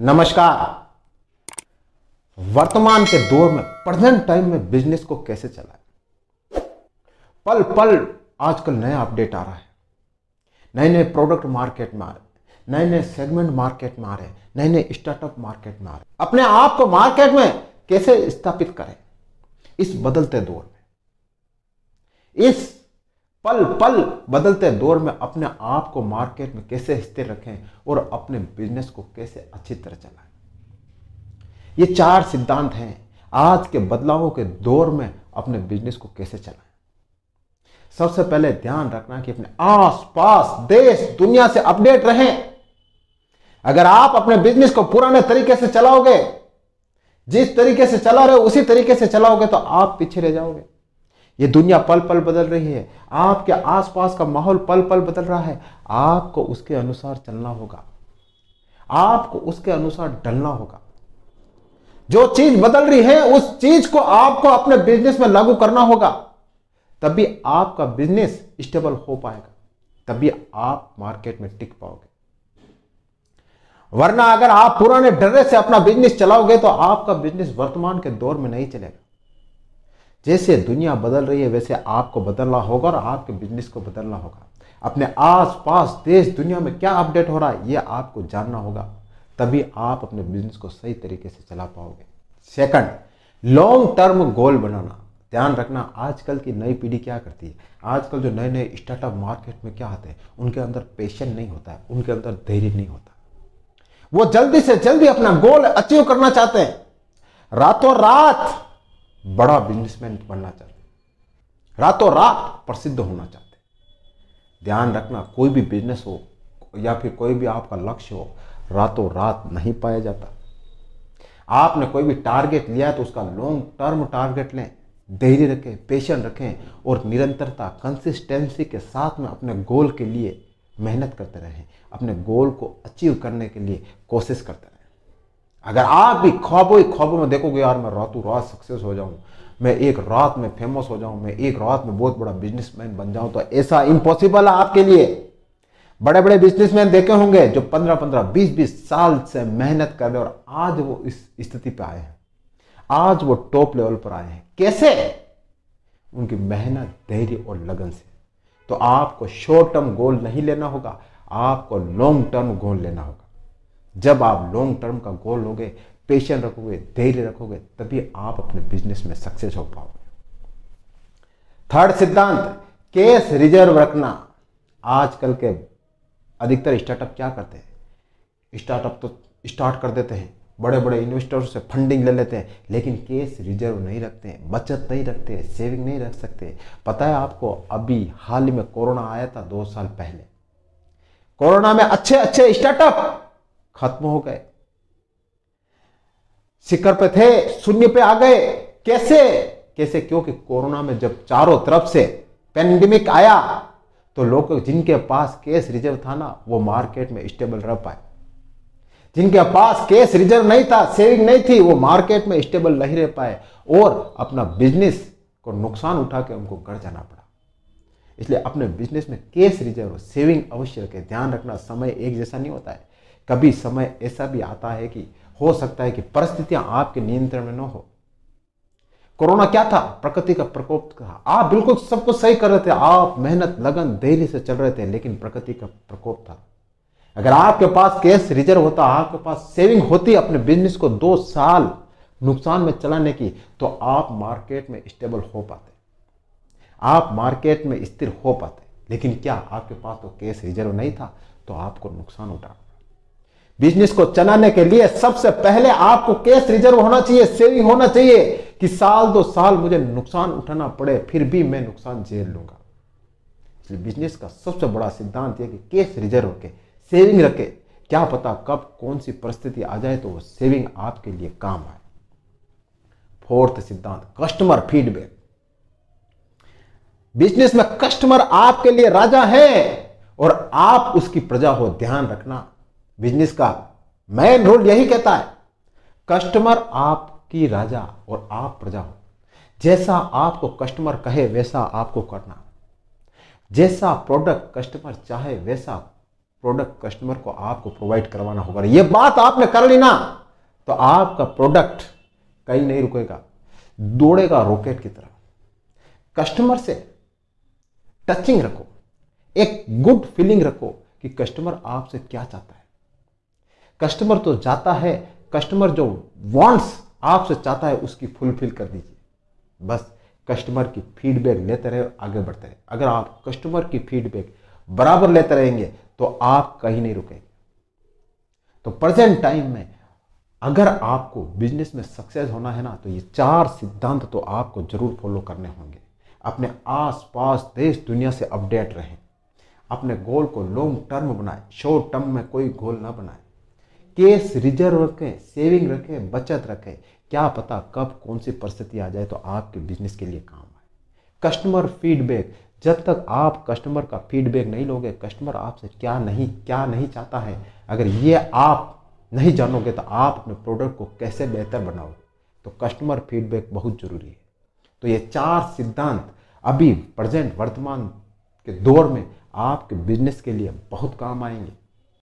नमस्कार वर्तमान के दौर में प्रेजेंट टाइम में बिजनेस को कैसे चलाए पल पल आजकल नया अपडेट आ रहा है नए नए प्रोडक्ट मार्केट में आ रहे नए नए सेगमेंट मार्केट में आ रहे नए नए स्टार्टअप मार्केट में आ रहे अपने आप को मार्केट में कैसे स्थापित करें इस बदलते दौर में इस पल पल बदलते दौर में अपने आप को मार्केट में कैसे स्थिर रखें और अपने बिजनेस को कैसे अच्छी तरह चलाएं ये चार सिद्धांत हैं आज के बदलावों के दौर में अपने बिजनेस को कैसे चलाएं सबसे पहले ध्यान रखना कि अपने आसपास देश दुनिया से अपडेट रहें अगर आप अपने बिजनेस को पुराने तरीके से चलाओगे जिस तरीके से चला रहे हो उसी तरीके से चलाओगे तो आप पीछे रह जाओगे ये दुनिया पल पल बदल रही है आपके आसपास का माहौल पल पल बदल रहा है आपको उसके अनुसार चलना होगा आपको उसके अनुसार डलना होगा जो चीज बदल रही है उस चीज को आपको अपने बिजनेस में लागू करना होगा तभी आपका बिजनेस स्टेबल हो पाएगा तभी आप मार्केट में टिक पाओगे वरना अगर आप पुराने डर से अपना बिजनेस चलाओगे तो आपका बिजनेस वर्तमान के दौर में नहीं चलेगा जैसे दुनिया बदल रही है वैसे आपको बदलना होगा और आपके बिजनेस को बदलना होगा अपने आसपास देश दुनिया में क्या अपडेट हो रहा है ये आपको जानना होगा तभी आप अपने बिजनेस को सही तरीके से चला पाओगे सेकंड लॉन्ग टर्म गोल बनाना ध्यान रखना आजकल की नई पीढ़ी क्या करती है आजकल जो नए नए स्टार्टअप मार्केट में क्या आते हैं उनके अंदर पेशन नहीं होता है उनके अंदर धैर्य नहीं होता वो जल्दी से जल्दी अपना गोल अचीव करना चाहते हैं रातों रात बड़ा बिजनेसमैन बनना चाहते रातों रात प्रसिद्ध होना चाहते ध्यान रखना कोई भी बिजनेस हो या फिर कोई भी आपका लक्ष्य हो रातों रात नहीं पाया जाता आपने कोई भी टारगेट लिया तो उसका लॉन्ग टर्म टारगेट लें धैर्य रखें पेशन रखें और निरंतरता कंसिस्टेंसी के साथ में अपने गोल के लिए मेहनत करते रहें अपने गोल को अचीव करने के लिए कोशिश करते रहें अगर आप भी ख्वाबों ही ख्वाबों में देखोगे यार मैं रातों रात सक्सेस हो जाऊं मैं एक रात में फेमस हो जाऊं मैं एक रात में बहुत बड़ा बिजनेसमैन बन जाऊं तो ऐसा इम्पॉसिबल है आपके लिए बड़े बड़े बिजनेसमैन देखे होंगे जो पंद्रह पंद्रह बीस बीस साल से मेहनत कर रहे और आज वो इस स्थिति पर आए हैं आज वो टॉप लेवल पर आए हैं कैसे उनकी मेहनत धैर्य और लगन से तो आपको शॉर्ट टर्म गोल नहीं लेना होगा आपको लॉन्ग टर्म गोल लेना होगा जब आप लॉन्ग टर्म का गोल लोगे पेशेंट रखोगे धैर्य रखोगे तभी आप अपने बिजनेस में सक्सेस हो पाओगे थर्ड सिद्धांत केस रिजर्व रखना आजकल के अधिकतर स्टार्टअप क्या करते हैं स्टार्टअप तो स्टार्ट कर देते हैं बड़े बड़े इन्वेस्टर से फंडिंग ले लेते हैं लेकिन केस रिजर्व नहीं रखते हैं बचत नहीं रखते हैं सेविंग नहीं रख सकते पता है आपको अभी हाल ही में कोरोना आया था दो साल पहले कोरोना में अच्छे अच्छे स्टार्टअप खत्म हो गए शिखर पे थे शून्य पे आ गए कैसे कैसे क्योंकि कोरोना में जब चारों तरफ से पेंडेमिक आया तो लोग जिनके पास कैश रिजर्व था ना वो मार्केट में स्टेबल रह पाए जिनके पास कैश रिजर्व नहीं था सेविंग नहीं थी वो मार्केट में स्टेबल नहीं रह पाए और अपना बिजनेस को नुकसान उठा के उनको घर जाना पड़ा इसलिए अपने बिजनेस में कैश रिजर्व सेविंग अवश्य रखें ध्यान रखना समय एक जैसा नहीं होता है कभी समय ऐसा भी आता है कि हो सकता है कि परिस्थितियां आपके नियंत्रण में न हो कोरोना क्या था प्रकृति का प्रकोप था आप बिल्कुल सब कुछ सही कर रहे थे आप मेहनत लगन देरी से चल रहे थे लेकिन प्रकृति का प्रकोप था अगर आपके पास कैश रिजर्व होता आपके पास सेविंग होती अपने बिजनेस को दो साल नुकसान में चलाने की तो आप मार्केट में स्टेबल हो पाते आप मार्केट में स्थिर हो पाते लेकिन क्या आपके पास तो कैश रिजर्व नहीं था तो आपको नुकसान उठाना बिजनेस को चलाने के लिए सबसे पहले आपको कैश रिजर्व होना चाहिए सेविंग होना चाहिए कि साल दो साल मुझे नुकसान उठाना पड़े फिर भी मैं नुकसान झेल लूंगा इसलिए बिजनेस का सबसे बड़ा सिद्धांत यह कि कैश रिजर्व रखे सेविंग रखे क्या पता कब कौन सी परिस्थिति आ जाए तो वो सेविंग आपके लिए काम आए फोर्थ सिद्धांत कस्टमर फीडबैक बिजनेस में कस्टमर आपके लिए राजा है और आप उसकी प्रजा हो ध्यान रखना बिजनेस का मैन रोल यही कहता है कस्टमर आपकी राजा और आप प्रजा हो जैसा आपको कस्टमर कहे वैसा आपको करना जैसा प्रोडक्ट कस्टमर चाहे वैसा प्रोडक्ट कस्टमर को आपको प्रोवाइड करवाना होगा यह बात आपने कर ली ना तो आपका प्रोडक्ट कहीं नहीं रुकेगा दौड़ेगा रॉकेट की तरह कस्टमर से टचिंग रखो एक गुड फीलिंग रखो कि कस्टमर आपसे क्या चाहता है कस्टमर तो जाता है कस्टमर जो वांट्स आपसे चाहता है उसकी फुलफिल कर दीजिए बस कस्टमर की फीडबैक लेते रहे आगे बढ़ते रहे अगर आप कस्टमर की फीडबैक बराबर लेते रहेंगे तो आप कहीं नहीं रुकेंगे तो प्रेजेंट टाइम में अगर आपको बिजनेस में सक्सेस होना है ना तो ये चार सिद्धांत तो आपको जरूर फॉलो करने होंगे अपने आस पास देश दुनिया से अपडेट रहें अपने गोल को लॉन्ग टर्म बनाए शॉर्ट टर्म में कोई गोल ना बनाए केस रिजर्व रखें सेविंग रखें बचत रखें क्या पता कब कौन सी परिस्थिति आ जाए तो आपके बिजनेस के लिए काम आए कस्टमर फीडबैक जब तक आप कस्टमर का फीडबैक नहीं लोगे कस्टमर आपसे क्या नहीं क्या नहीं चाहता है अगर ये आप नहीं जानोगे तो आप अपने प्रोडक्ट को कैसे बेहतर बनाओगे तो कस्टमर फीडबैक बहुत ज़रूरी है तो ये चार सिद्धांत अभी प्रेजेंट वर्तमान के दौर में आपके बिजनेस के लिए बहुत काम आएंगे